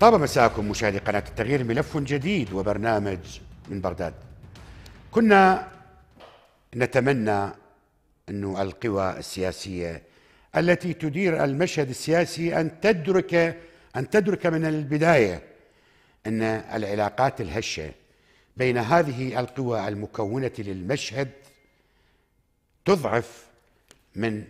طاب مساءكم مشاهدي قناة التغيير ملف جديد وبرنامج من بغداد كنا نتمنى أن القوى السياسية التي تدير المشهد السياسي أن تدرك أن تدرك من البداية أن العلاقات الهشة بين هذه القوى المكونة للمشهد تضعف من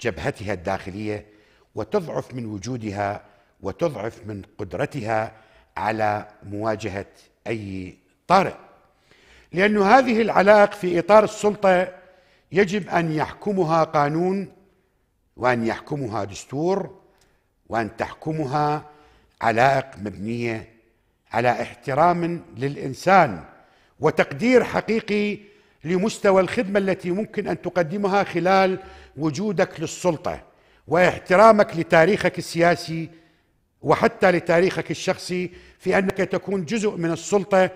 جبهتها الداخلية وتضعف من وجودها وتضعف من قدرتها على مواجهه اي طارئ لأن هذه العلائق في إطار السلطة يجب أن يحكمها قانون وأن يحكمها دستور وأن تحكمها علائق مبنية على احترام للإنسان وتقدير حقيقي لمستوى الخدمة التي ممكن أن تقدمها خلال وجودك للسلطة واحترامك لتاريخك السياسي وحتى لتاريخك الشخصي في انك تكون جزء من السلطه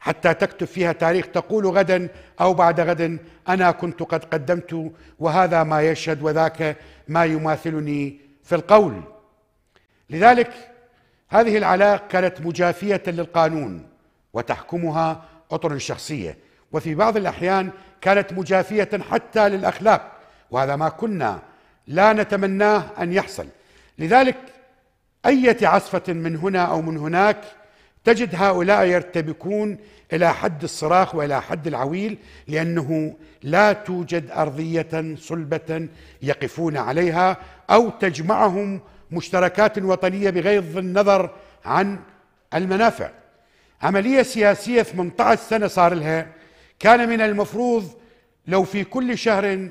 حتى تكتب فيها تاريخ تقول غدا او بعد غد انا كنت قد قدمت وهذا ما يشهد وذاك ما يماثلني في القول. لذلك هذه العلاقه كانت مجافيه للقانون وتحكمها اطر شخصيه وفي بعض الاحيان كانت مجافيه حتى للاخلاق وهذا ما كنا لا نتمناه ان يحصل. لذلك أية عصفة من هنا أو من هناك تجد هؤلاء يرتبكون إلى حد الصراخ وإلى حد العويل لأنه لا توجد أرضية صلبة يقفون عليها أو تجمعهم مشتركات وطنية بغض النظر عن المنافع عملية سياسية 18 سنة صار لها كان من المفروض لو في كل شهر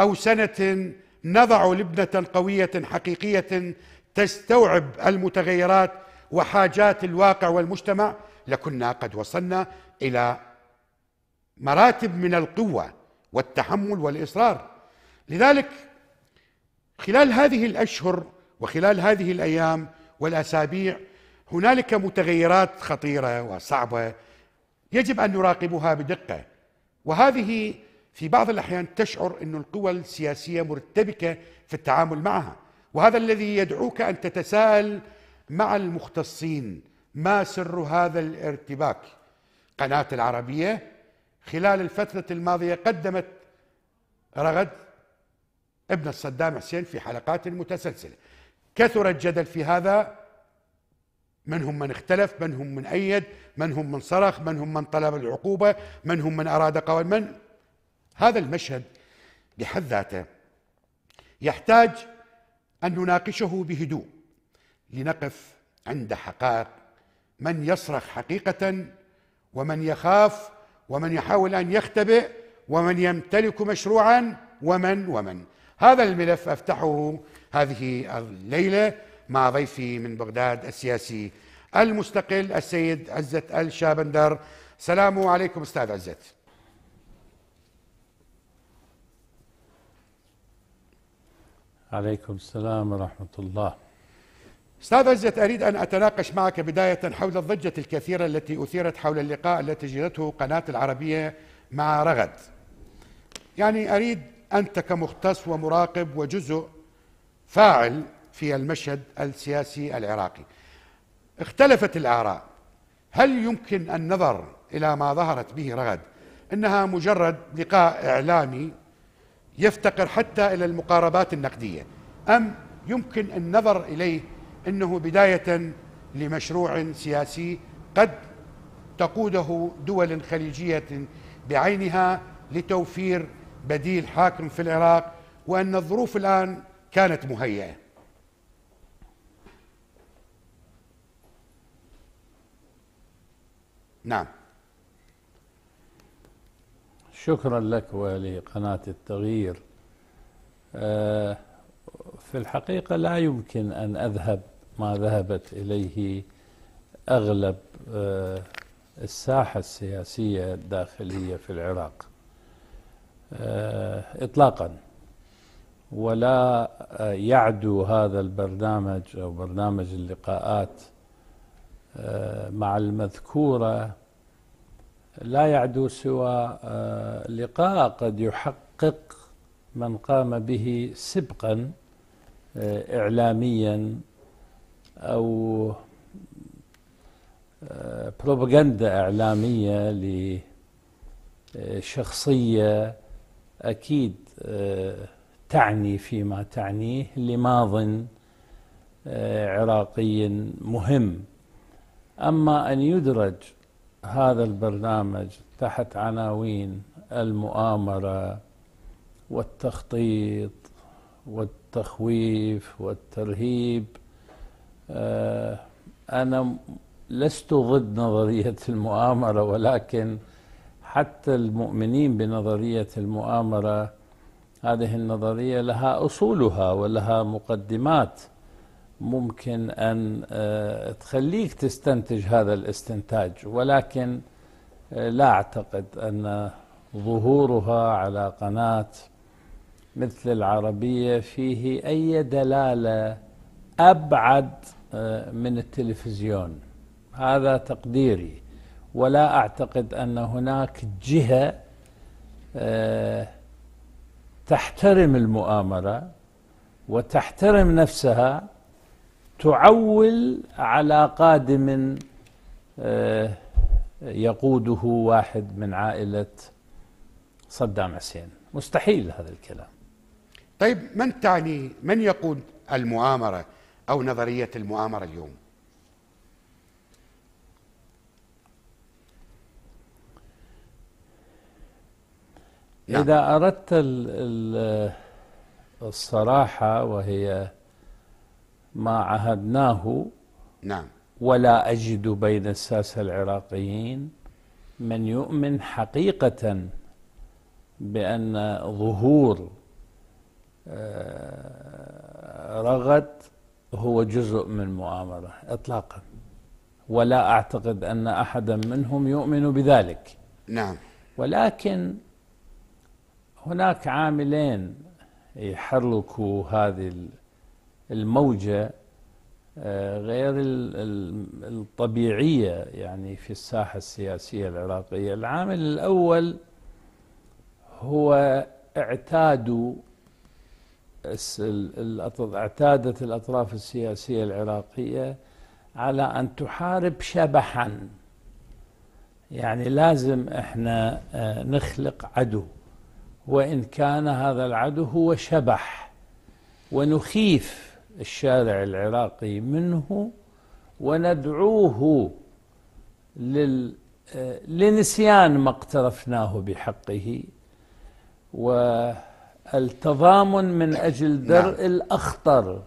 أو سنة نضع لبنة قوية حقيقية تستوعب المتغيرات وحاجات الواقع والمجتمع لكنا قد وصلنا الى مراتب من القوه والتحمل والاصرار لذلك خلال هذه الاشهر وخلال هذه الايام والاسابيع هنالك متغيرات خطيره وصعبه يجب ان نراقبها بدقه وهذه في بعض الاحيان تشعر ان القوى السياسيه مرتبكه في التعامل معها وهذا الذي يدعوك ان تتساءل مع المختصين ما سر هذا الارتباك قناه العربيه خلال الفتره الماضيه قدمت رغد ابن الصدام حسين في حلقات متسلسله كثر الجدل في هذا من هم من اختلف من هم من أيد من هم من صرخ من هم من طلب العقوبة من هم من أراد قول من هذا المشهد بحد ذاته يحتاج أن نناقشه بهدوء لنقف عند حقائق من يصرخ حقيقة ومن يخاف ومن يحاول أن يختبئ ومن يمتلك مشروعا ومن ومن هذا الملف أفتحه هذه الليلة مع ضيفي من بغداد السياسي المستقل السيد عزت الشابندر سلام عليكم استاذ عزت عليكم السلام ورحمة الله استاذ عزت اريد ان اتناقش معك بدايه حول الضجه الكثيره التي اثيرت حول اللقاء التي جرته قناه العربيه مع رغد. يعني اريد انت كمختص ومراقب وجزء فاعل في المشهد السياسي العراقي. اختلفت الاراء. هل يمكن النظر الى ما ظهرت به رغد انها مجرد لقاء اعلامي يفتقر حتى إلى المقاربات النقدية أم يمكن النظر إليه أنه بداية لمشروع سياسي قد تقوده دول خليجية بعينها لتوفير بديل حاكم في العراق وأن الظروف الآن كانت مهيئة نعم شكرا لك ولقناة التغيير آه، في الحقيقة لا يمكن أن أذهب ما ذهبت إليه أغلب آه، الساحة السياسية الداخلية في العراق آه، إطلاقا ولا يعدو هذا البرنامج أو برنامج اللقاءات مع المذكورة لا يعدو سوى آه، لقاء قد يحقق من قام به سبقا آه، إعلاميا أو بروباغندا آه، إعلامية لشخصية أكيد تعني فيما تعنيه لماض عراقي مهم أما أن يدرج هذا البرنامج تحت عناوين المؤامرة والتخطيط والتخويف والترهيب آه، أنا لست ضد نظرية المؤامرة ولكن حتى المؤمنين بنظرية المؤامرة هذه النظرية لها أصولها ولها مقدمات ممكن أن آه، تخليك تستنتج هذا الاستنتاج ولكن آه، لا أعتقد أن ظهورها على قناة مثل العربية فيه أي دلالة أبعد آه، من التلفزيون هذا تقديري ولا أعتقد أن هناك جهة تحترم المؤامرة وتحترم نفسها تعول على قادم آه، يقوده واحد من عائلة صدام حسين مستحيل هذا الكلام طيب من تعني من يقود المؤامرة أو نظرية المؤامرة اليوم إذا أردت الصراحة وهي ما عهدناه نعم ولا أجد بين الساسة العراقيين من يؤمن حقيقة بأن ظهور آه، رغد هو جزء من مؤامرة إطلاقا ولا أعتقد أن أحدا منهم يؤمن بذلك نعم ولكن هناك عاملين يحركوا هذه الموجة آه، غير الطبيعية يعني في الساحة السياسية العراقية العامل الأول هو اعتادوا اعتادت الأطراف السياسية العراقية على أن تحارب شبحا يعني لازم احنا آه، نخلق عدو وإن كان هذا العدو هو شبح ونخيف الشارع العراقي منه وندعوه لل لنسيان ما اقترفناه بحقه والتضامن من أجل درء نعم. الأخطر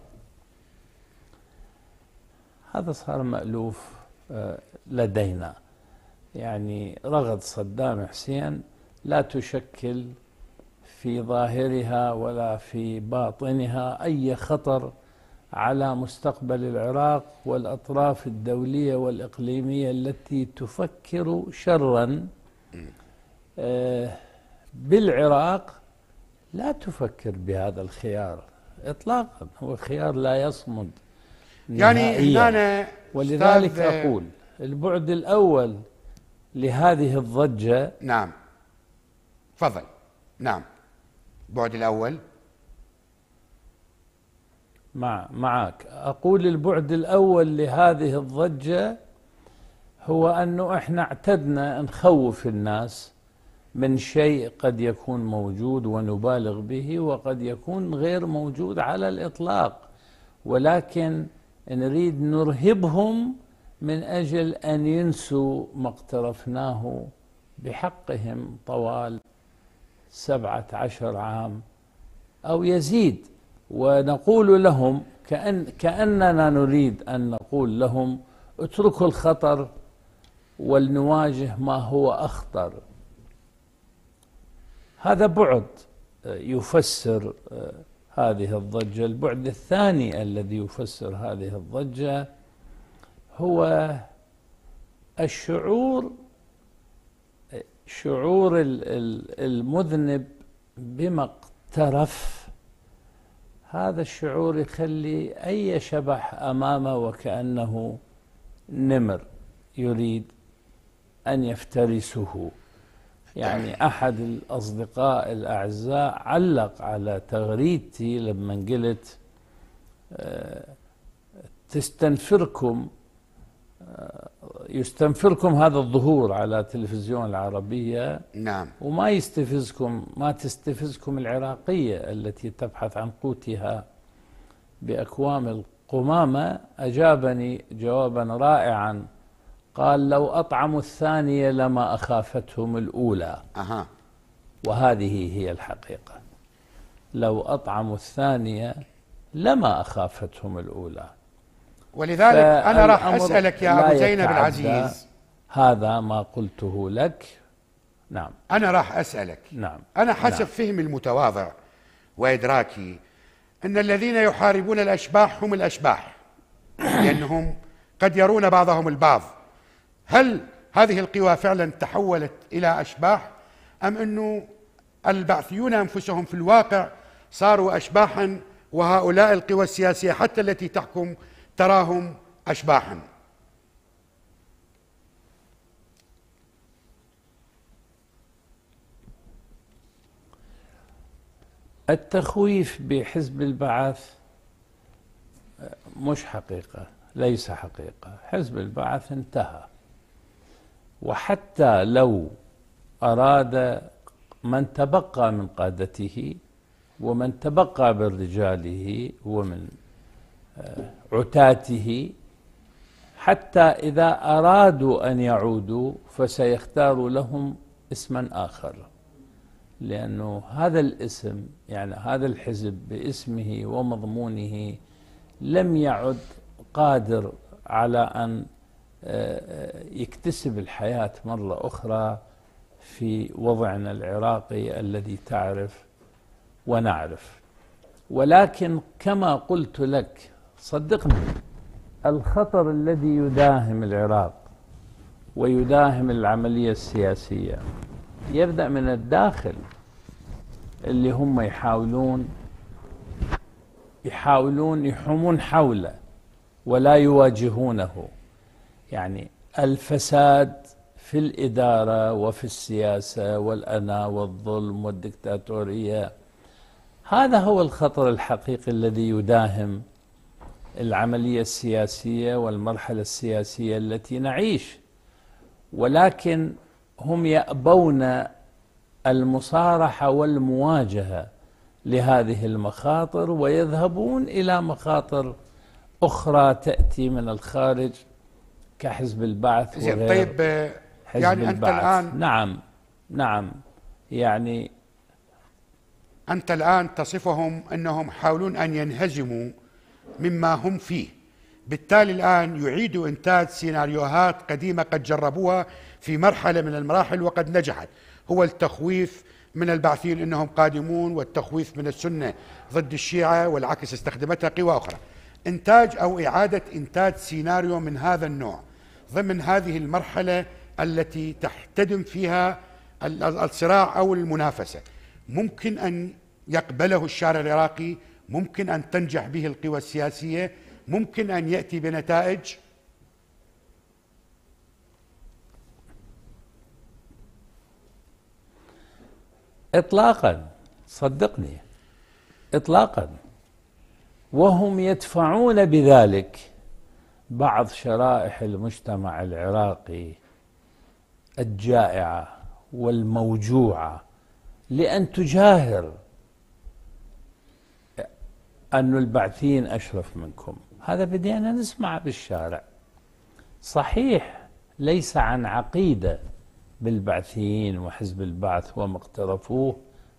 هذا صار مألوف آه، لدينا يعني رغد صدام حسين لا تشكل في ظاهرها ولا في باطنها أي خطر على مستقبل العراق والأطراف الدولية والإقليمية التي تفكر شرا آه، بالعراق لا تفكر بهذا الخيار إطلاقا هو خيار لا يصمد يعني أنا ولذلك أقول البعد الأول لهذه الضجة نعم تفضل نعم البعد الأول مع معك أقول البعد الأول لهذه الضجة هو أنه إحنا اعتدنا نخوف الناس من شيء قد يكون موجود ونبالغ به وقد يكون غير موجود على الإطلاق ولكن نريد نرهبهم من أجل أن ينسوا ما اقترفناه بحقهم طوال سبعة عشر عام أو يزيد ونقول لهم كأن كأننا نريد أن نقول لهم اتركوا الخطر ولنواجه ما هو أخطر هذا بعد يفسر آه، هذه الضجة البعد الثاني الذي يفسر هذه الضجة هو الشعور شعور المذنب بما اقترف هذا الشعور يخلي أي شبح أمامه وكأنه نمر يريد أن يفترسه يعني طيب. أحد الأصدقاء الأعزاء علق على تغريدتي لما قلت آه، تستنفركم يستنفركم هذا الظهور على التلفزيون العربية نعم وما يستفزكم ما تستفزكم العراقية التي تبحث عن قوتها بأكوام القمامة أجابني جوابا رائعا قال لو أطعموا الثانية لما أخافتهم الأولى أها وهذه هي الحقيقة لو أطعموا الثانية لما أخافتهم الأولى ولذلك أنا راح أسألك يا أبو زينب العزيز هذا ما قلته لك نعم أنا راح أسألك نعم أنا حسب نعم. فهمي المتواضع وإدراكي أن الذين يحاربون الأشباح هم الأشباح لأنهم قد يرون بعضهم البعض هل هذه القوى فعلا تحولت إلى أشباح أم أنه البعثيون أنفسهم في الواقع صاروا أشباحا وهؤلاء القوى السياسية حتى التي تحكم تراهم أشباحا التخويف بحزب البعث مش حقيقة ليس حقيقة حزب البعث انتهى وحتى لو أراد من تبقى من قادته ومن تبقى من رجاله ومن عتاته حتى إذا أرادوا أن يعودوا فسيختار لهم اسما آخر لأنه هذا الاسم يعني هذا الحزب باسمه ومضمونه لم يعد قادر على أن آه، آه، يكتسب الحياة مرة أخرى في وضعنا العراقي الذي تعرف ونعرف ولكن كما قلت لك صدقني الخطر الذي يداهم العراق ويداهم العملية السياسية يبدأ من الداخل اللي هم يحاولون يحاولون يحومون حوله ولا يواجهونه يعني الفساد في الإدارة وفي السياسة والأنا والظلم والدكتاتورية هذا هو الخطر الحقيقي الذي يداهم العملية السياسية والمرحلة السياسية التي نعيش ولكن هم يأبون المصارحة والمواجهة لهذه المخاطر ويذهبون إلى مخاطر أخرى تأتي من الخارج كحزب البعث وغير طيب آه، حزب يعني البعث أنت الآن نعم نعم يعني أنت الآن تصفهم أنهم حاولون أن ينهزموا مما هم فيه بالتالي الآن يعيدوا إنتاج سيناريوهات قديمة قد جربوها في مرحلة من المراحل وقد نجحت هو التخويف من البعثيين أنهم قادمون والتخويف من السنة ضد الشيعة والعكس استخدمتها قوى أخرى إنتاج أو إعادة إنتاج سيناريو من هذا النوع ضمن هذه المرحلة التي تحتدم فيها الصراع أو المنافسة ممكن أن يقبله الشارع العراقي ممكن ان تنجح به القوى السياسيه ممكن ان ياتي بنتائج اطلاقا صدقني اطلاقا وهم يدفعون بذلك بعض شرائح المجتمع العراقي الجائعه والموجوعه لان تجاهر أن البعثيين أشرف منكم هذا بدينا نسمع بالشارع صحيح ليس عن عقيدة بالبعثيين وحزب البعث وما اقترفوه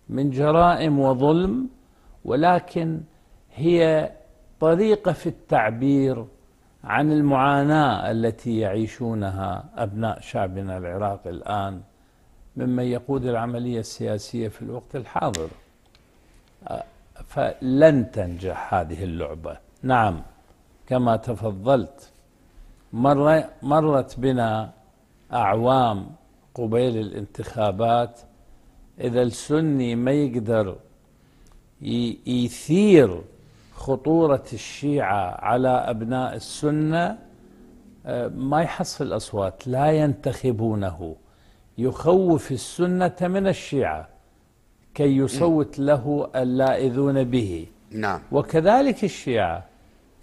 من جرائم وظلم ولكن هي طريقة في التعبير عن المعاناة التي يعيشونها أبناء شعبنا العراقي الآن ممن يقود العملية السياسية في الوقت الحاضر فلن تنجح هذه اللعبة نعم كما تفضلت مر مرت بنا أعوام قبيل الانتخابات إذا السني ما يقدر يثير خطورة الشيعة على أبناء السنة آه، ما يحصل أصوات لا ينتخبونه يخوف السنة من الشيعة كي يصوت له اللائذون به نعم وكذلك الشيعة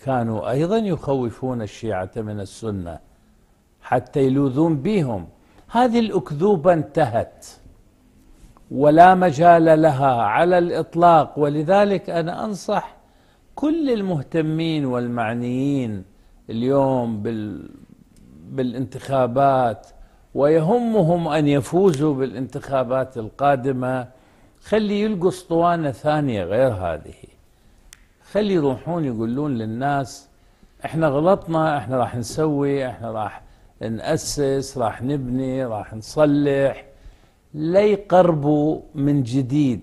كانوا أيضا يخوفون الشيعة من السنة حتى يلوذون بهم هذه الأكذوبة انتهت ولا مجال لها على الإطلاق ولذلك أنا أنصح كل المهتمين والمعنيين اليوم بال بالانتخابات ويهمهم أن يفوزوا بالانتخابات القادمة خلي يلقوا اسطوانة ثانية غير هذه خلي يروحون يقولون للناس احنا غلطنا احنا راح نسوي احنا راح نأسس راح نبني راح نصلح لا يقربوا من جديد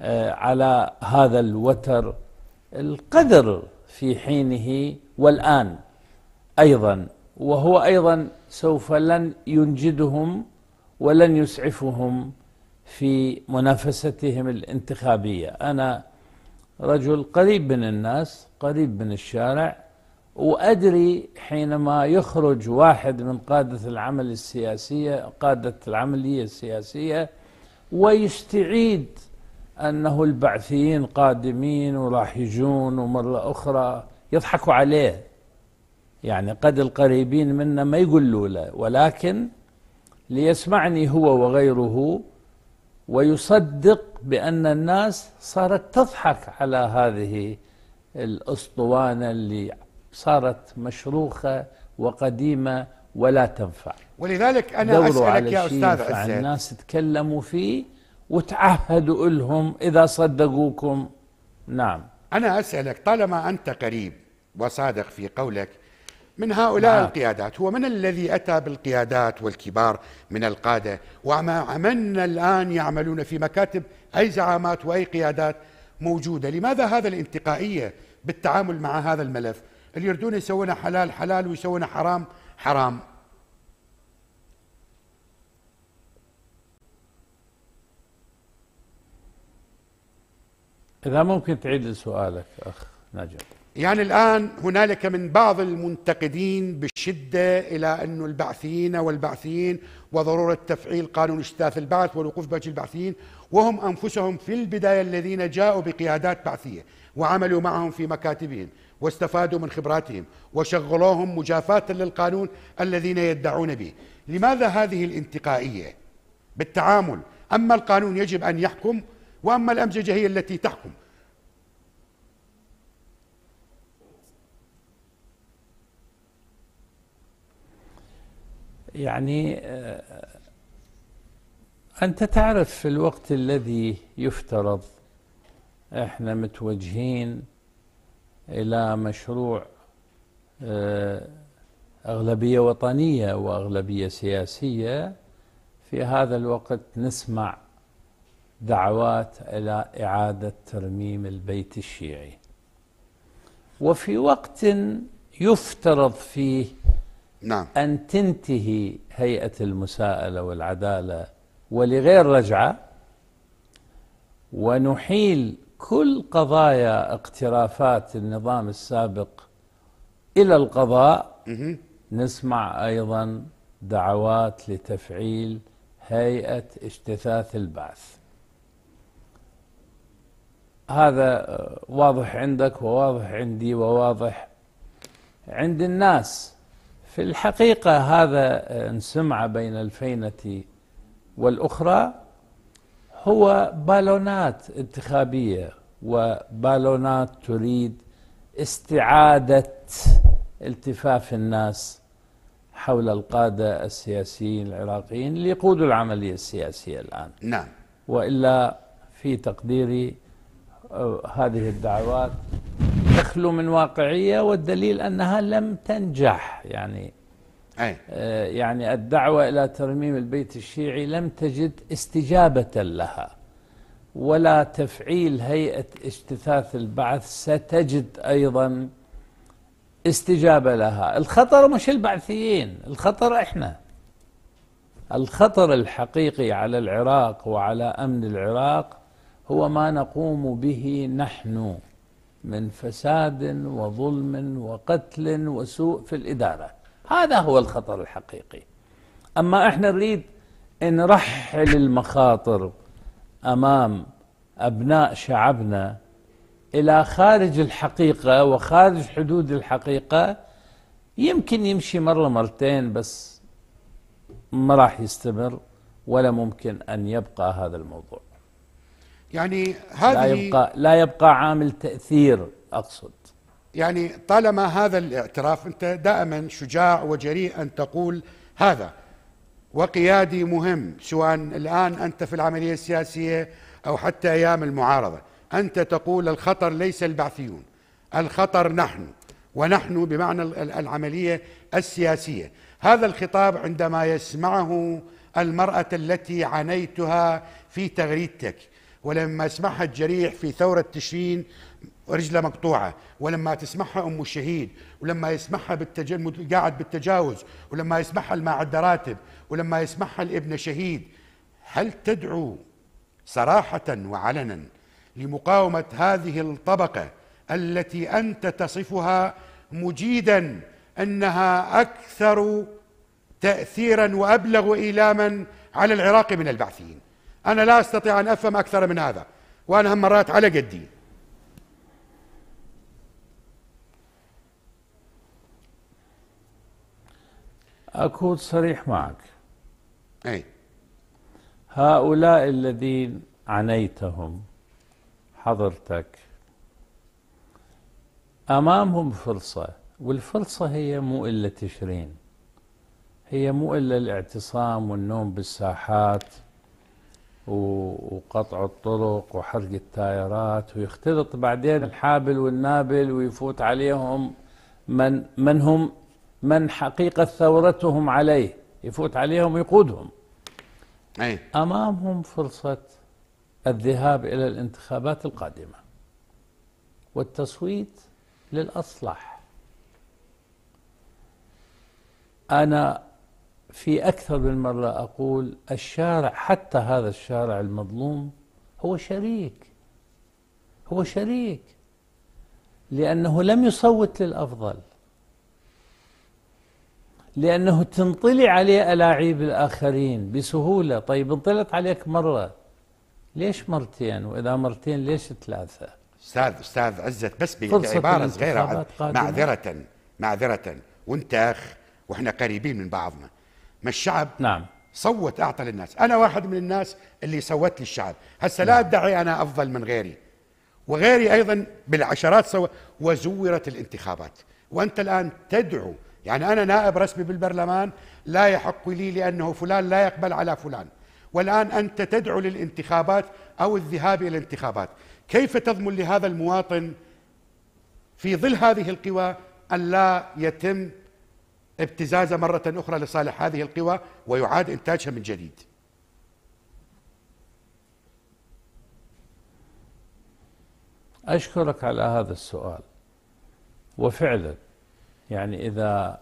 آه، على هذا الوتر القدر في حينه والآن أيضا وهو أيضا سوف لن ينجدهم ولن يسعفهم في منافستهم الانتخابية أنا رجل قريب من الناس قريب من الشارع وأدري حينما يخرج واحد من قادة العمل السياسية قادة العملية السياسية ويستعيد أنه البعثيين قادمين وراح يجون ومرة أخرى يضحكوا عليه يعني قد القريبين منا ما يقولوا له ولكن ليسمعني هو وغيره ويصدق بأن الناس صارت تضحك على هذه الأسطوانة اللي صارت مشروخة وقديمة ولا تنفع ولذلك أنا أسألك يا أستاذ عزيز الناس تكلموا فيه وتعهدوا لهم إذا صدقوكم نعم أنا أسألك طالما أنت قريب وصادق في قولك من هؤلاء نعم. القيادات هو من الذي أتى بالقيادات والكبار من القادة وما عملنا الآن يعملون في مكاتب أي زعامات وأي قيادات موجودة لماذا هذا الانتقائية بالتعامل مع هذا الملف اللي يردون يسوونه حلال حلال ويسوونه حرام حرام إذا ممكن تعيد سؤالك أخ نجد يعني الآن هنالك من بعض المنتقدين بشدة إلى أن البعثيين والبعثيين وضرورة تفعيل قانون اجتاث البعث والوقوف بوجه البعثيين وهم أنفسهم في البداية الذين جاءوا بقيادات بعثية وعملوا معهم في مكاتبهم واستفادوا من خبراتهم وشغلوهم مجافاة للقانون الذين يدعون به لماذا هذه الانتقائية بالتعامل أما القانون يجب أن يحكم وأما الأمزجة هي التي تحكم يعني آه، أنت تعرف في الوقت الذي يفترض احنا متوجهين إلى مشروع آه، أغلبية وطنية وأغلبية سياسية في هذا الوقت نسمع دعوات إلى إعادة ترميم البيت الشيعي وفي وقت يفترض فيه نعم أن تنتهي هيئة المساءلة والعدالة ولغير رجعة ونحيل كل قضايا اقترافات النظام السابق إلى القضاء نسمع أيضا دعوات لتفعيل هيئة اجتثاث البعث هذا واضح عندك وواضح عندي وواضح عند الناس في الحقيقة هذا آه، انسمع بين الفينة والأخرى هو بالونات انتخابية وبالونات تريد استعادة التفاف الناس حول القادة السياسيين العراقيين ليقودوا العملية السياسية الآن نعم وإلا في تقديري آه، هذه الدعوات تخلو من واقعية والدليل أنها لم تنجح يعني أي. آه يعني الدعوة إلى ترميم البيت الشيعي لم تجد استجابة لها ولا تفعيل هيئة اجتثاث البعث ستجد أيضا استجابة لها الخطر مش البعثيين الخطر إحنا الخطر الحقيقي على العراق وعلى أمن العراق هو ما نقوم به نحن من فساد وظلم وقتل وسوء في الإدارة هذا هو الخطر الحقيقي أما إحنا نريد نرحل المخاطر أمام أبناء شعبنا إلى خارج الحقيقة وخارج حدود الحقيقة يمكن يمشي مرة مرتين بس ما راح يستمر ولا ممكن أن يبقى هذا الموضوع يعني هذه لا يبقى لا يبقى عامل تأثير أقصد يعني طالما هذا الاعتراف أنت دائما شجاع وجريء أن تقول هذا وقيادي مهم سواء الآن أنت في العملية السياسية أو حتى أيام المعارضة أنت تقول الخطر ليس البعثيون الخطر نحن ونحن بمعنى العملية السياسية هذا الخطاب عندما يسمعه المرأة التي عنيتها في تغريدتك ولما يسمعها الجريح في ثورة تشرين رجله مقطوعة ولما تسمعها أم الشهيد ولما يسمعها بالتج... قاعد بالتجاوز ولما يسمعها المع الدراتب ولما يسمعها الابن شهيد هل تدعو صراحة وعلنا لمقاومة هذه الطبقة التي أنت تصفها مجيدا أنها أكثر تأثيرا وأبلغ إيلاما على العراق من البعثيين أنا لا أستطيع أن أفهم أكثر من هذا وأنا هم مرات على قدي أكون صريح معك أي هؤلاء الذين عنيتهم حضرتك أمامهم فرصة والفرصة هي مو إلا تشرين هي مو إلا الاعتصام والنوم بالساحات وقطع الطرق وحرق التايرات ويختلط بعدين الحابل والنابل ويفوت عليهم من من هم من حقيقة ثورتهم عليه يفوت عليهم ويقودهم أي. أمامهم فرصة الذهاب إلى الانتخابات القادمة والتصويت للأصلح أنا في أكثر من مرة أقول الشارع حتى هذا الشارع المظلوم هو شريك هو شريك لأنه لم يصوت للأفضل لأنه تنطلي عليه ألاعيب الآخرين بسهولة طيب انطلت عليك مرة ليش مرتين وإذا مرتين ليش ثلاثة أستاذ أستاذ عزت بس بعبارة صغيرة معذرة معذرة وانت أخ وإحنا قريبين من بعضنا ما الشعب نعم صوت اعطى للناس انا واحد من الناس اللي صوت للشعب هسه لا نعم. ادعي انا افضل من غيري وغيري ايضا بالعشرات سو وزورت الانتخابات وانت الان تدعو يعني انا نائب رسمي بالبرلمان لا يحق لي لانه فلان لا يقبل على فلان والان انت تدعو للانتخابات او الذهاب الى الانتخابات كيف تضمن لهذا المواطن في ظل هذه القوى ان لا يتم ابتزازه مرة أخرى لصالح هذه القوى ويعاد إنتاجها من جديد أشكرك على هذا السؤال وفعلا يعني إذا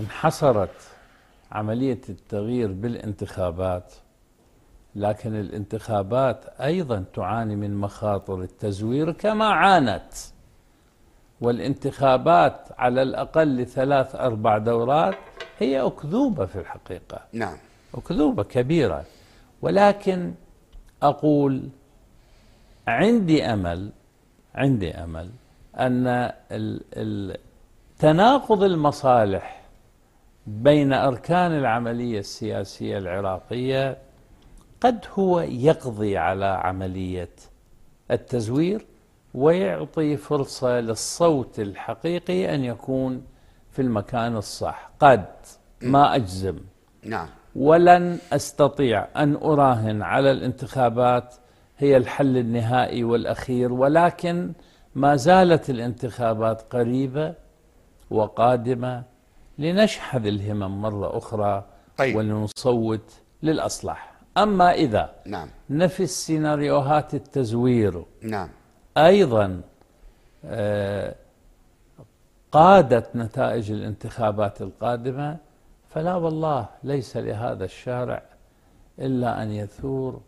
انحصرت عملية التغيير بالانتخابات لكن الانتخابات أيضا تعاني من مخاطر التزوير كما عانت والانتخابات على الأقل لثلاث أربع دورات هي أكذوبة في الحقيقة نعم أكذوبة كبيرة ولكن أقول عندي أمل عندي أمل أن تناقض المصالح بين أركان العملية السياسية العراقية قد هو يقضي على عملية التزوير ويعطي فرصة للصوت الحقيقي أن يكون في المكان الصح قد ما أجزم نعم ولن أستطيع أن أراهن على الانتخابات هي الحل النهائي والأخير ولكن ما زالت الانتخابات قريبة وقادمة لنشحذ الهمم مرة أخرى طيب. ولنصوت للأصلح أما إذا نعم. نفي السيناريوهات التزوير نعم أيضا آه، قادت نتائج الانتخابات القادمة فلا والله ليس لهذا الشارع إلا أن يثور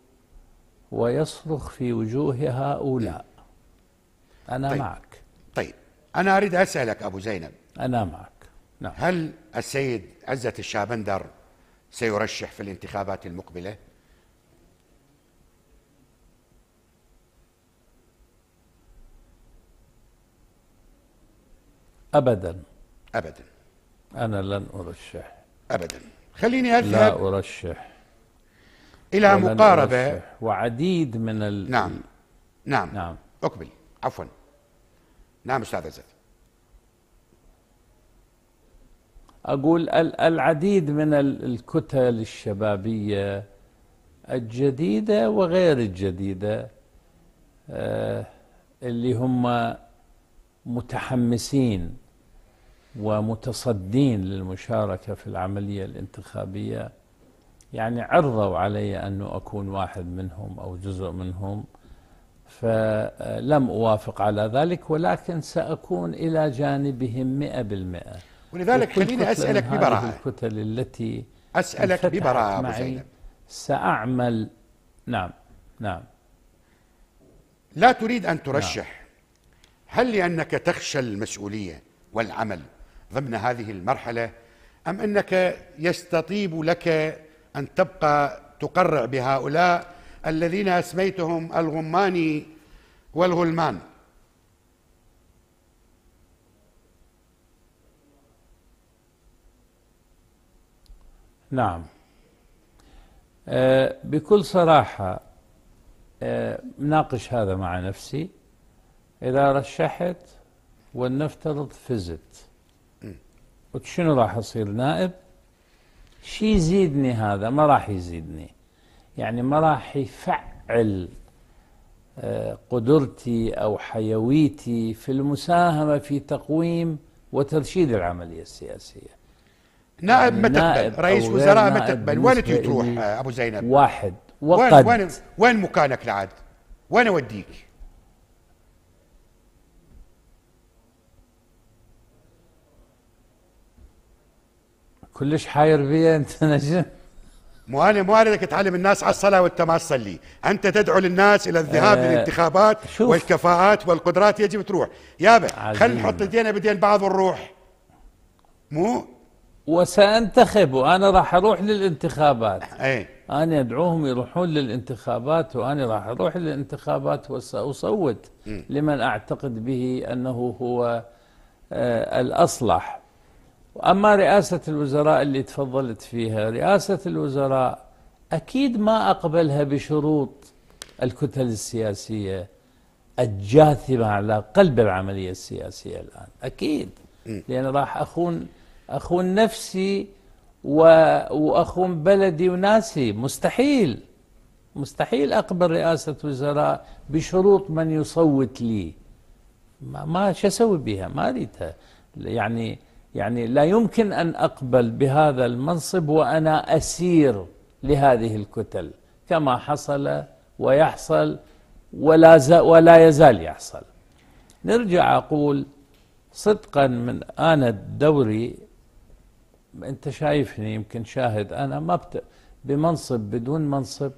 ويصرخ في وجوه هؤلاء أنا طيب معك طيب أنا أريد أسألك أبو زينب أنا معك نعم. هل السيد عزة الشابندر سيرشح في الانتخابات المقبلة؟ أبدا أبدا أنا لن أرشح أبدا خليني أذهب لا أرشح إلى مقاربة أرشح وعديد من ال... نعم نعم نعم أقبل عفوا نعم أستاذ عزت أقول العديد من الكتل الشبابية الجديدة وغير الجديدة آه، اللي هم متحمسين ومتصدين للمشاركة في العملية الانتخابية يعني عرضوا علي أنه أكون واحد منهم أو جزء منهم فلم أوافق على ذلك ولكن سأكون إلى جانبهم مئة بالمئة ولذلك خليني أسألك ببراءة الكتل التي أسألك ببراءة أبو سأعمل نعم نعم لا تريد أن ترشح نعم. هل لأنك تخشى المسؤولية والعمل ضمن هذه المرحله ام انك يستطيب لك ان تبقى تقرع بهؤلاء الذين اسميتهم الغمان والغلمان نعم آه، بكل صراحة آه، ناقش هذا مع نفسي إذا رشحت ولنفترض فزت شنو راح اصير نائب شي يزيدني هذا ما راح يزيدني يعني ما راح يفعل آه، قدرتي او حيويتي في المساهمه في تقويم وترشيد العمليه السياسيه نائب يعني ما تقبل رئيس وزراء ما تقبل وين تروح ابو زينب واحد وقد وين وين, وين مكانك العاد وين اوديك كلش حاير بيا انت نجم مو انا مو انا تعلم الناس على الصلاه وانت ما تصلي، انت تدعو للناس الى الذهاب آه للانتخابات والكفاءات والقدرات يجب تروح، يابا خلينا نحط ايدينا بدين بعض ونروح. مو؟ وسانتخب وانا راح اروح للانتخابات. اي انا ادعوهم يروحون للانتخابات وانا راح اروح للانتخابات وساصوت لمن اعتقد به انه هو آه الاصلح وأما رئاسة الوزراء اللي تفضلت فيها رئاسة الوزراء أكيد ما أقبلها بشروط الكتل السياسية الجاثمة على قلب العملية السياسية الآن أكيد لأن راح أخون أخون نفسي وأخون بلدي وناسي مستحيل مستحيل أقبل رئاسة وزراء بشروط من يصوت لي ما, ما شو أسوي بها ما أريدها يعني يعني لا يمكن أن أقبل بهذا المنصب وأنا أسير لهذه الكتل كما حصل ويحصل ولا, ولا يزال يحصل نرجع أقول صدقا من أنا الدوري أنت شايفني يمكن شاهد أنا ما بت... بمنصب بدون منصب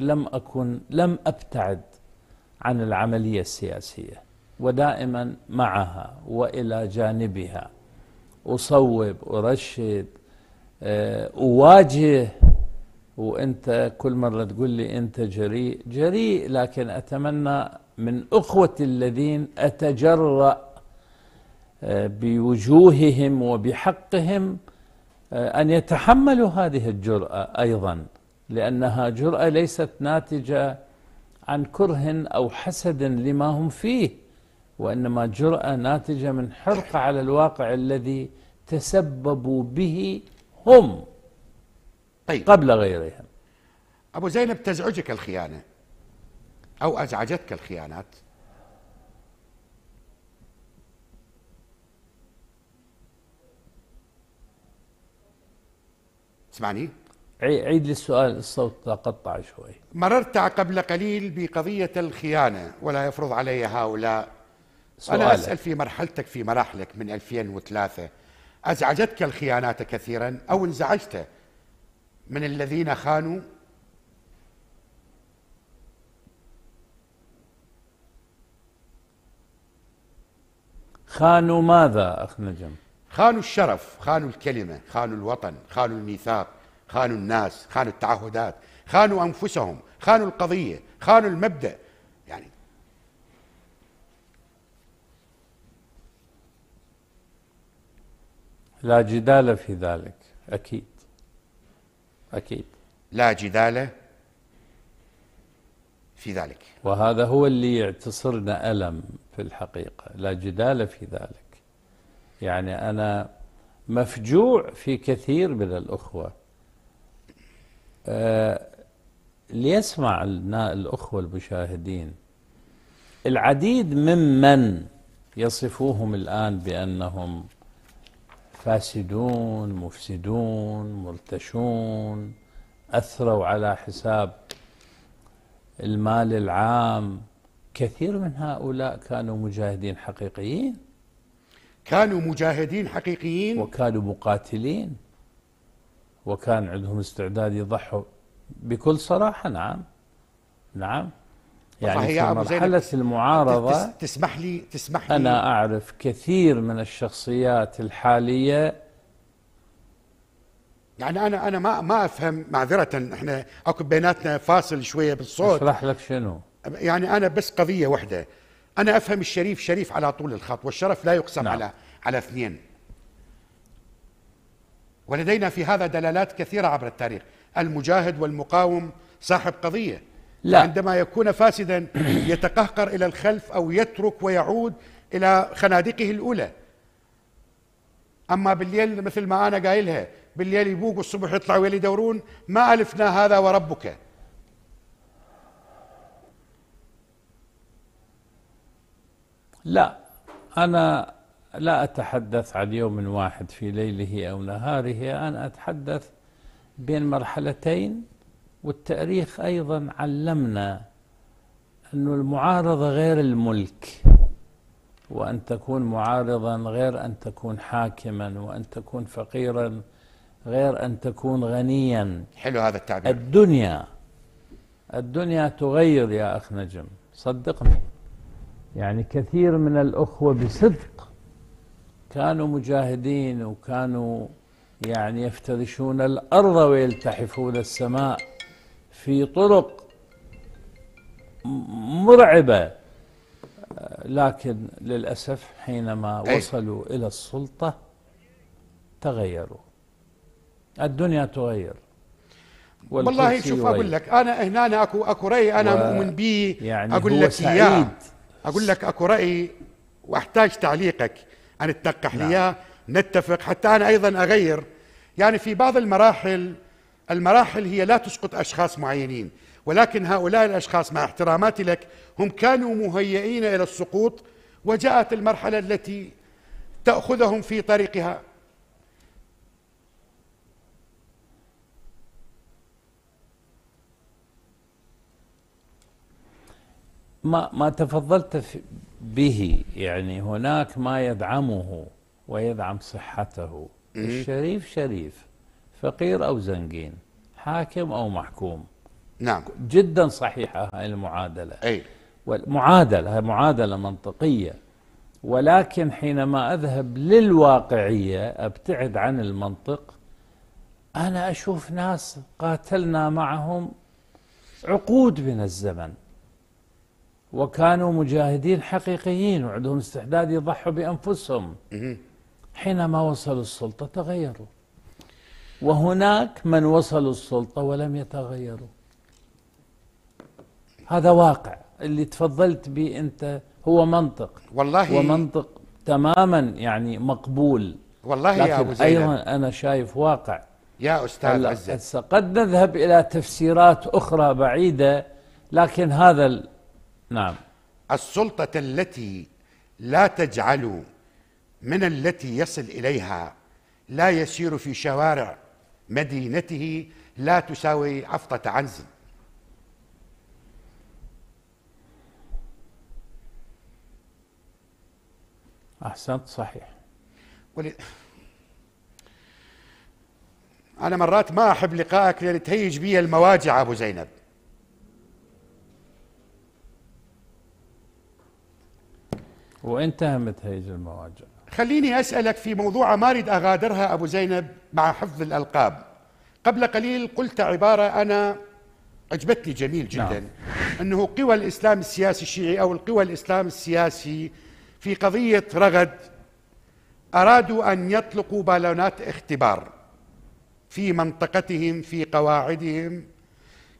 لم أكن لم أبتعد عن العملية السياسية ودائما معها وإلى جانبها أصوب أرشد أواجه آه، وأنت كل مرة تقول لي أنت جريء جريء لكن أتمنى من أخوتي الذين أتجرأ آه، بوجوههم وبحقهم آه، أن يتحملوا هذه الجرأة أيضا لأنها جرأة ليست ناتجة عن كره أو حسد لما هم فيه وإنما جرأة ناتجة من حرقة على الواقع الذي تسببوا به هم طيب. قبل غيرهم أبو زينب تزعجك الخيانة أو أزعجتك الخيانات اسمعني عيد لي السؤال الصوت تقطع شوي مررت قبل قليل بقضية الخيانة ولا يفرض علي هؤلاء سؤال أنا أسأل في مرحلتك في مراحلك من 2003 أزعجتك الخيانات كثيرا أو انزعجت من الذين خانوا خانوا ماذا أخ نجم؟ خانوا الشرف خانوا الكلمة خانوا الوطن خانوا الميثاق خانوا الناس خانوا التعهدات خانوا أنفسهم خانوا القضية خانوا المبدأ يعني لا جدال في ذلك أكيد أكيد لا جدال في ذلك وهذا هو اللي يعتصرنا ألم في الحقيقة لا جدال في ذلك يعني أنا مفجوع في كثير من الأخوة أه ليسمع الأخوة المشاهدين العديد ممن يصفوهم الآن بأنهم فاسدون مفسدون ملتشون أثروا على حساب المال العام كثير من هؤلاء كانوا مجاهدين حقيقيين كانوا مجاهدين حقيقيين وكانوا مقاتلين وكان عندهم استعداد يضحوا بكل صراحة نعم نعم يعني في مرحلة المعارضة تسمح لي تسمح لي أنا أعرف كثير من الشخصيات الحالية يعني أنا أنا ما ما أفهم معذرة إحنا أكو بيناتنا فاصل شوية بالصوت أشرح لك شنو يعني أنا بس قضية واحدة أنا أفهم الشريف شريف على طول الخط والشرف لا يقسم نعم. على على اثنين ولدينا في هذا دلالات كثيرة عبر التاريخ المجاهد والمقاوم صاحب قضية لا عندما يكون فاسدا يتقهقر إلى الخلف أو يترك ويعود إلى خنادقه الأولى أما بالليل مثل ما أنا قايلها بالليل والصبح الصبح ويلي يدورون ما ألفنا هذا وربك لا أنا لا أتحدث عن يوم واحد في ليله أو نهاره أنا أتحدث بين مرحلتين والتاريخ أيضا علمنا أن المعارضة غير الملك وأن تكون معارضا غير أن تكون حاكما وأن تكون فقيرا غير أن تكون غنيا حلو هذا التعبير الدنيا الدنيا تغير يا أخ نجم صدقني يعني كثير من الأخوة بصدق كانوا مجاهدين وكانوا يعني يفترشون الأرض ويلتحفون السماء في طرق مرعبة لكن للأسف حينما أي. وصلوا إلى السلطة تغيروا الدنيا تغير والله شوف اقول لك انا هنا أنا اكو اكو راي انا و... مؤمن به يعني اقول لك اياه اقول لك اكو راي واحتاج تعليقك ان التقح لي نعم. نتفق حتى انا ايضا اغير يعني في بعض المراحل المراحل هي لا تسقط أشخاص معينين ولكن هؤلاء الأشخاص مع احتراماتي لك هم كانوا مهيئين إلى السقوط وجاءت المرحلة التي تأخذهم في طريقها ما ما تفضلت به يعني هناك ما يدعمه ويدعم صحته الشريف شريف فقير أو زنقين حاكم أو محكوم نعم جدا صحيحة هاي المعادلة أي معادلة معادلة منطقية ولكن حينما أذهب للواقعية أبتعد عن المنطق أنا أشوف ناس قاتلنا معهم عقود من الزمن وكانوا مجاهدين حقيقيين وعندهم استعداد يضحوا بأنفسهم حينما وصلوا السلطة تغيروا وهناك من وصلوا السلطة ولم يتغيروا هذا واقع اللي تفضلت به أنت هو منطق والله ومنطق تماما يعني مقبول والله يا أبو زينب أيضا أنا شايف واقع يا أستاذ عزت قد نذهب إلى تفسيرات أخرى بعيدة لكن هذا ال... نعم السلطة التي لا تجعل من التي يصل إليها لا يسير في شوارع مدينته لا تساوي عفطة عنز أحسنت صحيح ولي... أنا مرات ما أحب لقائك لأن تهيج بي المواجع أبو زينب وأنت هم تهيج المواجع خليني أسألك في موضوع اريد أغادرها أبو زينب مع حفظ الألقاب قبل قليل قلت عبارة أنا عجبتني جميل نعم. جدا نعم. أنه قوى الإسلام السياسي الشيعي أو القوى الإسلام السياسي في قضية رغد أرادوا أن يطلقوا بالونات اختبار في منطقتهم في قواعدهم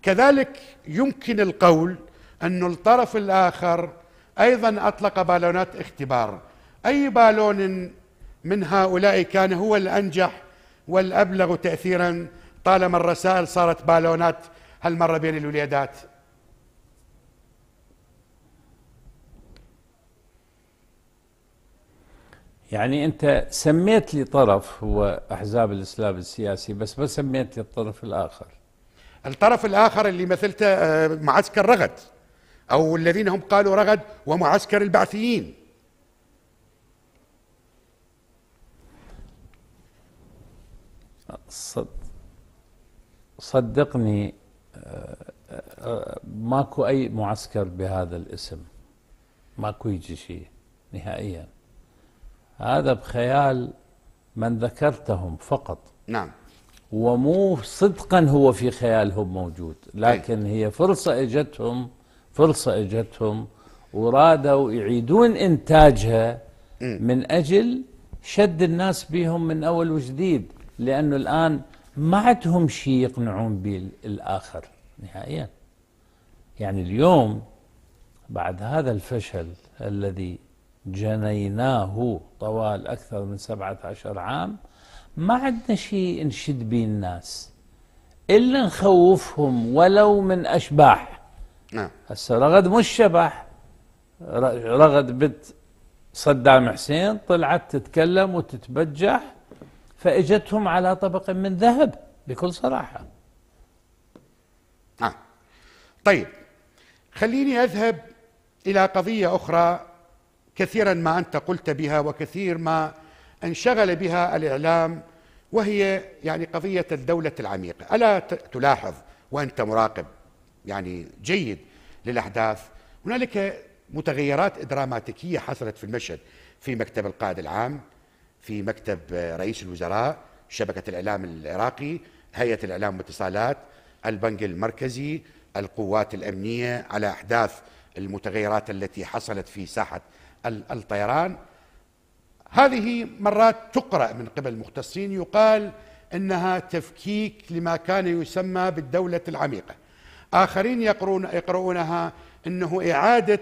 كذلك يمكن القول أن الطرف الآخر أيضا أطلق بالونات اختبار أي بالون من هؤلاء كان هو الأنجح والأبلغ تأثيرا طالما الرسائل صارت بالونات هالمرة بين الوليدات يعني انت سميت لي طرف هو احزاب الاسلام السياسي بس ما سميت لي الطرف الاخر الطرف الاخر اللي مثلته آه، معسكر رغد او الذين هم قالوا رغد ومعسكر البعثيين صدقني آه، آه، ماكو اي معسكر بهذا الاسم ماكو يجي شيء نهائيا هذا بخيال من ذكرتهم فقط نعم ومو صدقا هو في خيالهم موجود لكن هي فرصة اجتهم فرصة اجتهم ورادوا يعيدون انتاجها من اجل شد الناس بهم من اول وجديد لأنه الآن ما عندهم شيء يقنعون به الآخر نهائيا يعني اليوم بعد هذا الفشل الذي جنيناه طوال أكثر من 17 عام ما عندنا شيء نشد به الناس إلا نخوفهم ولو من أشباح نعم هسه رغد مش شبح رغد بنت صدام حسين طلعت تتكلم وتتبجح فإجتهم على طبق من ذهب بكل صراحة نعم طيب خليني أذهب إلى قضية أخرى كثيرا ما أنت قلت بها وكثير ما انشغل بها الإعلام وهي يعني قضية الدولة العميقة ألا تلاحظ وأنت مراقب يعني جيد للأحداث هنالك متغيرات دراماتيكية حصلت في المشهد في مكتب القائد العام في مكتب رئيس الوزراء شبكة الإعلام العراقي هيئة الإعلام والاتصالات البنك المركزي القوات الأمنية على أحداث المتغيرات التي حصلت في ساحة الطيران هذه مرات تقرأ من قبل المختصين يقال انها تفكيك لما كان يسمى بالدولة العميقة. اخرين يقرون يقرؤونها انه اعادة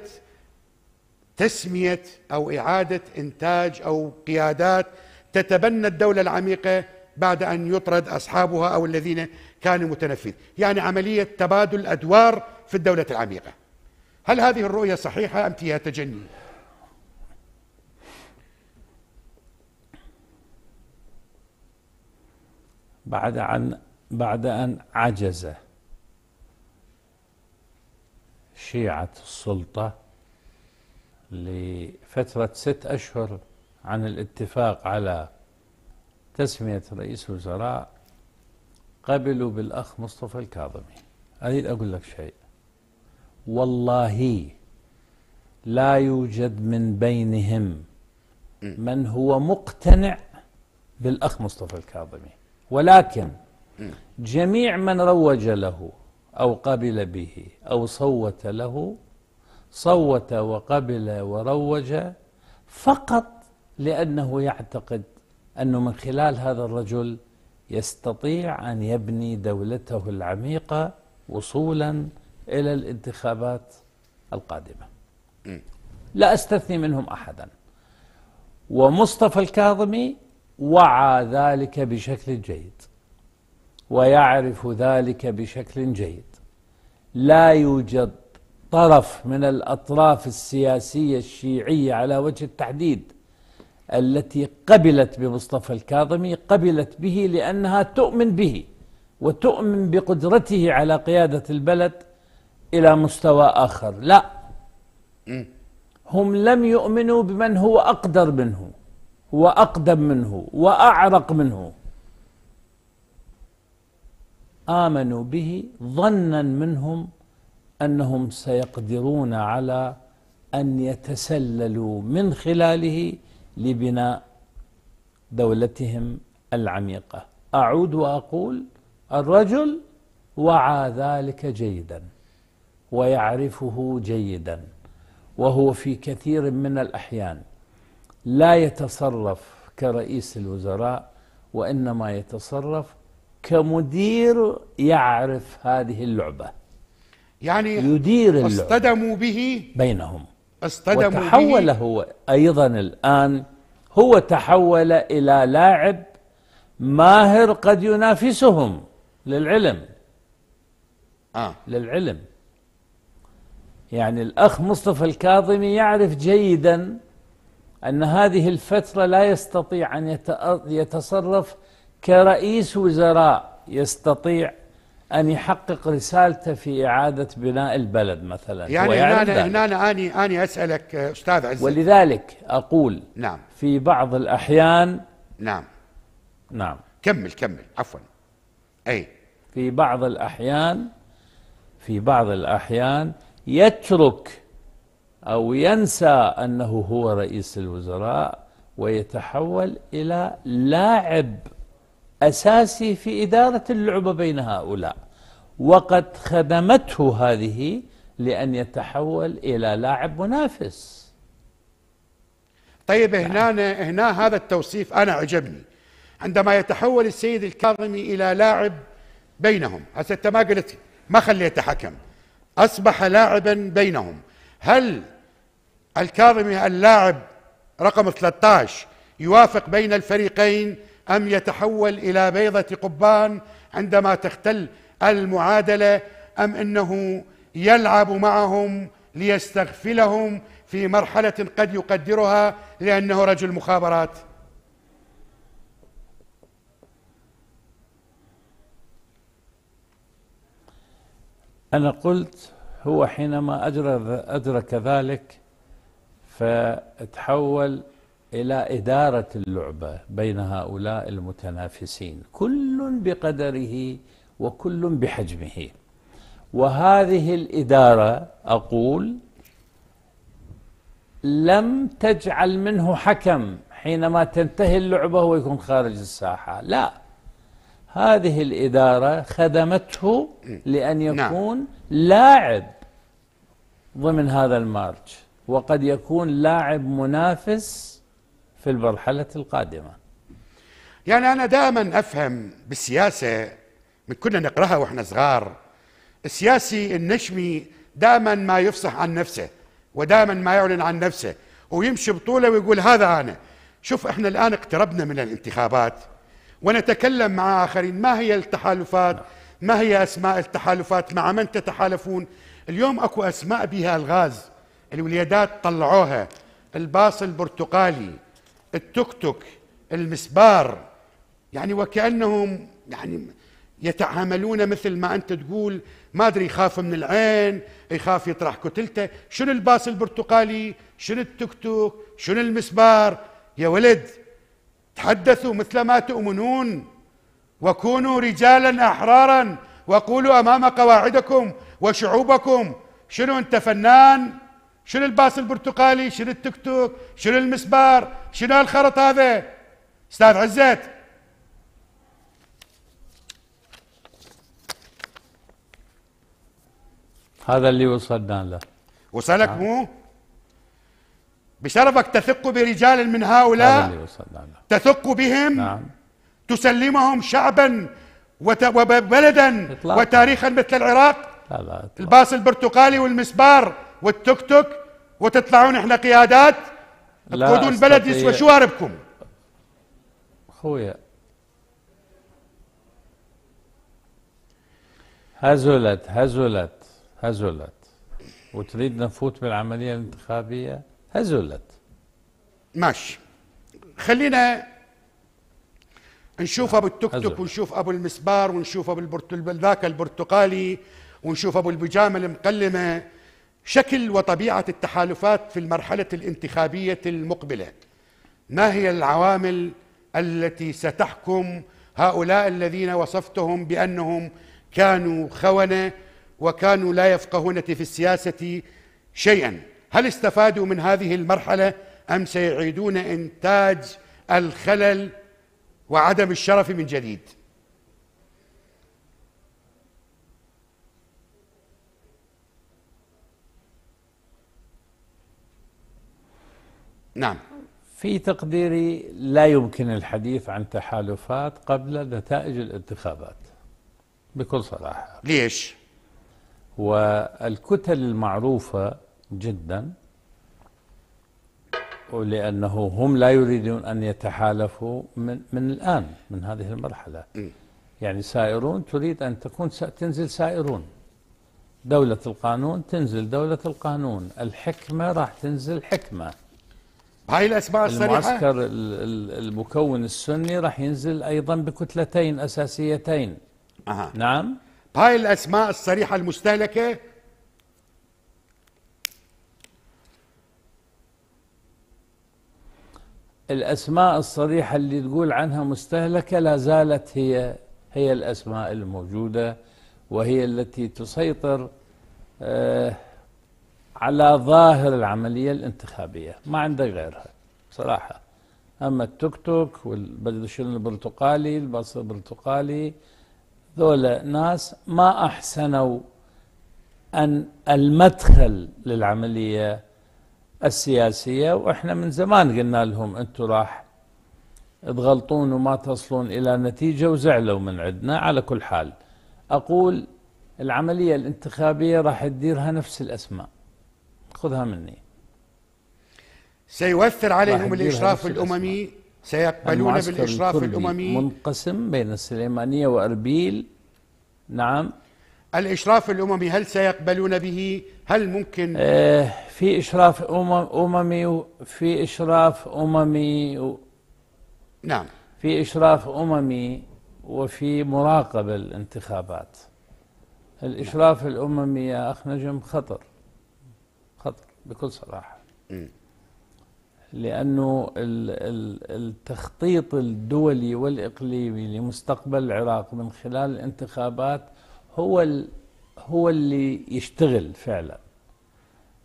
تسميه او اعاده انتاج او قيادات تتبنى الدوله العميقه بعد ان يطرد اصحابها او الذين كانوا متنفذ، يعني عمليه تبادل ادوار في الدوله العميقه. هل هذه الرؤيه صحيحه ام فيها تجني؟ بعد عن بعد ان عجز شيعه السلطه لفترة ست أشهر عن الاتفاق على تسمية رئيس الوزراء قبلوا بالأخ مصطفى الكاظمي أريد أقول لك شيء والله لا يوجد من بينهم من هو مقتنع بالأخ مصطفى الكاظمي ولكن جميع من روج له أو قبل به أو صوت له صوت وقبل وروج فقط لأنه يعتقد أنه من خلال هذا الرجل يستطيع أن يبني دولته العميقة وصولا إلى الانتخابات القادمة لا أستثني منهم أحدا ومصطفى الكاظمي وعى ذلك بشكل جيد ويعرف ذلك بشكل جيد لا يوجد طرف من الأطراف السياسية الشيعية على وجه التحديد التي قبلت بمصطفى الكاظمي قبلت به لأنها تؤمن به وتؤمن بقدرته على قيادة البلد إلى مستوى آخر لا هم لم يؤمنوا بمن هو أقدر منه وأقدم منه وأعرق منه آمنوا به ظنا منهم انهم سيقدرون على ان يتسللوا من خلاله لبناء دولتهم العميقه اعود واقول الرجل وعى ذلك جيدا ويعرفه جيدا وهو في كثير من الاحيان لا يتصرف كرئيس الوزراء وانما يتصرف كمدير يعرف هذه اللعبه يعني يدير اصطدموا به بينهم اصطدموا وتحول به هو أيضا الآن هو تحول إلى لاعب ماهر قد ينافسهم للعلم آه. للعلم يعني الأخ مصطفى الكاظمي يعرف جيدا أن هذه الفترة لا يستطيع أن يتصرف كرئيس وزراء يستطيع أن يحقق رسالته في إعادة بناء البلد مثلا يعني هنا هنا أنا أني أني أسألك أستاذ عزيز ولذلك أقول نعم في بعض الأحيان نعم نعم كمل كمل عفوا أي في بعض الأحيان في بعض الأحيان يترك أو ينسى أنه هو رئيس الوزراء ويتحول إلى لاعب أساسي في إدارة اللعبة بين هؤلاء وقد خدمته هذه لأن يتحول إلى لاعب منافس طيب هنا هنا هذا التوصيف أنا عجبني عندما يتحول السيد الكاظمي إلى لاعب بينهم هسه أنت ما قلت ما خليته حكم أصبح لاعبا بينهم هل الكاظمي اللاعب رقم 13 يوافق بين الفريقين أم يتحول إلى بيضة قبان عندما تختل المعادلة أم أنه يلعب معهم ليستغفلهم في مرحلة قد يقدرها لأنه رجل مخابرات أنا قلت هو حينما أدرك ذلك فتحول إلى إدارة اللعبة بين هؤلاء المتنافسين كل بقدره وكل بحجمه وهذه الإدارة أقول لم تجعل منه حكم حينما تنتهي اللعبة ويكون خارج الساحة لا هذه الإدارة خدمته لأن نعم. يكون لاعب ضمن هذا المارج وقد يكون لاعب منافس في المرحلة القادمة يعني أنا دائما أفهم بالسياسة من كنا نقرأها وإحنا صغار السياسي النشمي دائما ما يفصح عن نفسه ودائما ما يعلن عن نفسه ويمشي بطولة ويقول هذا أنا شوف إحنا الآن اقتربنا من الانتخابات ونتكلم مع آخرين ما هي التحالفات ما هي أسماء التحالفات مع من تتحالفون اليوم أكو أسماء بها الغاز الوليدات طلعوها الباص البرتقالي التوك توك المسبار يعني وكأنهم يعني يتعاملون مثل ما أنت تقول ما أدري يخاف من العين يخاف يطرح كتلته شنو الباص البرتقالي شنو التوك توك شنو المسبار يا ولد تحدثوا مثل ما تؤمنون وكونوا رجالا أحرارا وقولوا أمام قواعدكم وشعوبكم شنو أنت فنان شنو الباص البرتقالي شنو التيك توك شنو المسبار شنو الخرط هذا استاذ عزت هذا اللي وصلنا له وصلك آه. مو بشرفك تثق برجال من هؤلاء هذا اللي وصلنا له تثق بهم نعم. تسلمهم شعبا وت... وبلدا وتاريخا مثل العراق لا لا الباص البرتقالي والمسبار والتوك توك وتطلعون احنا قيادات تقودون بلد يسوى شواربكم خويا هزلت هزلت هزلت وتريد نفوت بالعملية الانتخابية هزلت ماشي خلينا نشوف ابو التوك توك ونشوف ابو المسبار ونشوف ابو ذاك البرتقالي ونشوف ابو البيجامه المقلمه شكل وطبيعه التحالفات في المرحله الانتخابيه المقبله ما هي العوامل التي ستحكم هؤلاء الذين وصفتهم بانهم كانوا خونه وكانوا لا يفقهون في السياسه شيئا هل استفادوا من هذه المرحله ام سيعيدون انتاج الخلل وعدم الشرف من جديد نعم في تقديري لا يمكن الحديث عن تحالفات قبل نتائج الانتخابات بكل صراحة ليش؟ والكتل المعروفة جدا ولأنه هم لا يريدون أن يتحالفوا من, من الآن من هذه المرحلة يعني سائرون تريد أن تكون تنزل سائرون دولة القانون تنزل دولة القانون الحكمة راح تنزل حكمة هاي الاسماء الصريحه المعسكر المكون السني راح ينزل ايضا بكتلتين اساسيتين أه. نعم هاي الاسماء الصريحه المستهلكه الاسماء الصريحه اللي تقول عنها مستهلكه لا زالت هي هي الاسماء الموجوده وهي التي تسيطر آه على ظاهر العملية الانتخابية ما عندك غيرها بصراحه أما التوك توك والبرشلون البرتقالي البصر البرتقالي ذولا ناس ما أحسنوا أن المدخل للعملية السياسية وإحنا من زمان قلنا لهم أنتم راح تغلطون وما تصلون إلى نتيجة وزعلوا من عندنا على كل حال أقول العملية الانتخابية راح تديرها نفس الأسماء خذها مني سيوفر عليهم الإشراف الأممي سيقبلون بالإشراف الأممي منقسم بين السليمانية وأربيل نعم الإشراف الأممي هل سيقبلون به هل ممكن آه في إشراف أمم-، أممي وفي إشراف أممي و... نعم في إشراف أممي وفي مراقبة الانتخابات الإشراف نعم. الأممي يا أخ نجم خطر بكل صراحه م. لانه التخطيط الدولي والاقليمي لمستقبل العراق من خلال الانتخابات هو هو اللي يشتغل فعلا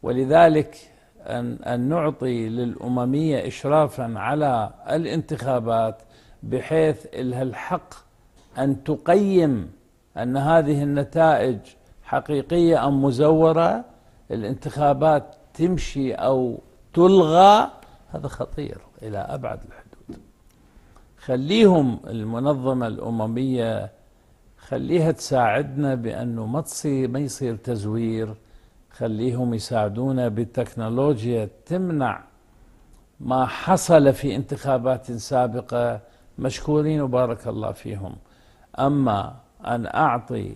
ولذلك ان ان نعطي للامميه اشرافا على الانتخابات بحيث لها الحق ان تقيم ان هذه النتائج حقيقيه ام مزوره الانتخابات تمشي أو تلغى هذا خطير إلى أبعد الحدود خليهم المنظمة الأممية خليها تساعدنا بأنه ما تصير ما يصير تزوير خليهم يساعدونا بالتكنولوجيا تمنع ما حصل في انتخابات سابقة مشكورين وبارك الله فيهم أما أن أعطي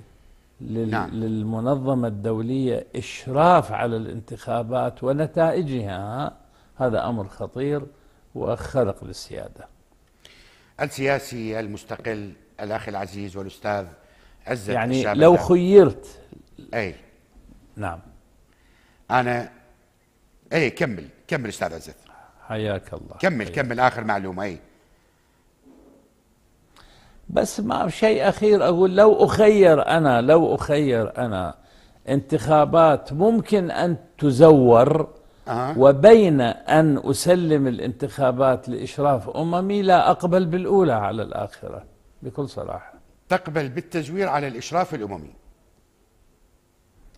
لل نعم. للمنظمة الدولية إشراف على الانتخابات ونتائجها هذا أمر خطير وخلق للسيادة السياسي المستقل الأخ العزيز والأستاذ عزت يعني لو خيرت أي نعم أنا أي كمل كمل أستاذ عزت حياك الله كمل حياك. كمل آخر معلومة أي بس ما شيء أخير أقول لو أخير أنا لو أخير أنا انتخابات ممكن أن تزور أه. وبين أن أسلم الانتخابات لإشراف أممي لا أقبل بالأولى على الآخرة بكل صراحة تقبل بالتزوير على الإشراف الأممي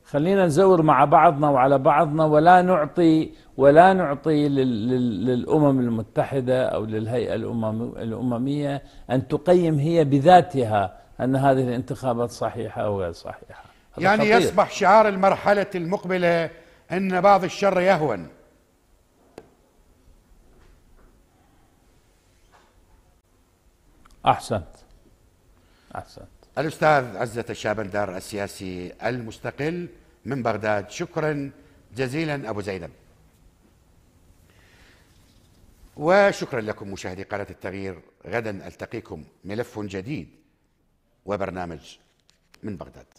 خلينا نزور مع بعضنا وعلى بعضنا ولا نعطي ولا نعطي للأمم المتحدة أو للهيئة الأممية أن تقيم هي بذاتها أن هذه الانتخابات صحيحة أو غير صحيحة يعني خطير. يصبح شعار المرحلة المقبلة أن بعض الشر يهون أحسنت أحسنت الأستاذ عزة الشابندر السياسي المستقل من بغداد شكرا جزيلا أبو زينب وشكرا لكم مشاهدي قناة التغيير غدا ألتقيكم ملف جديد وبرنامج من بغداد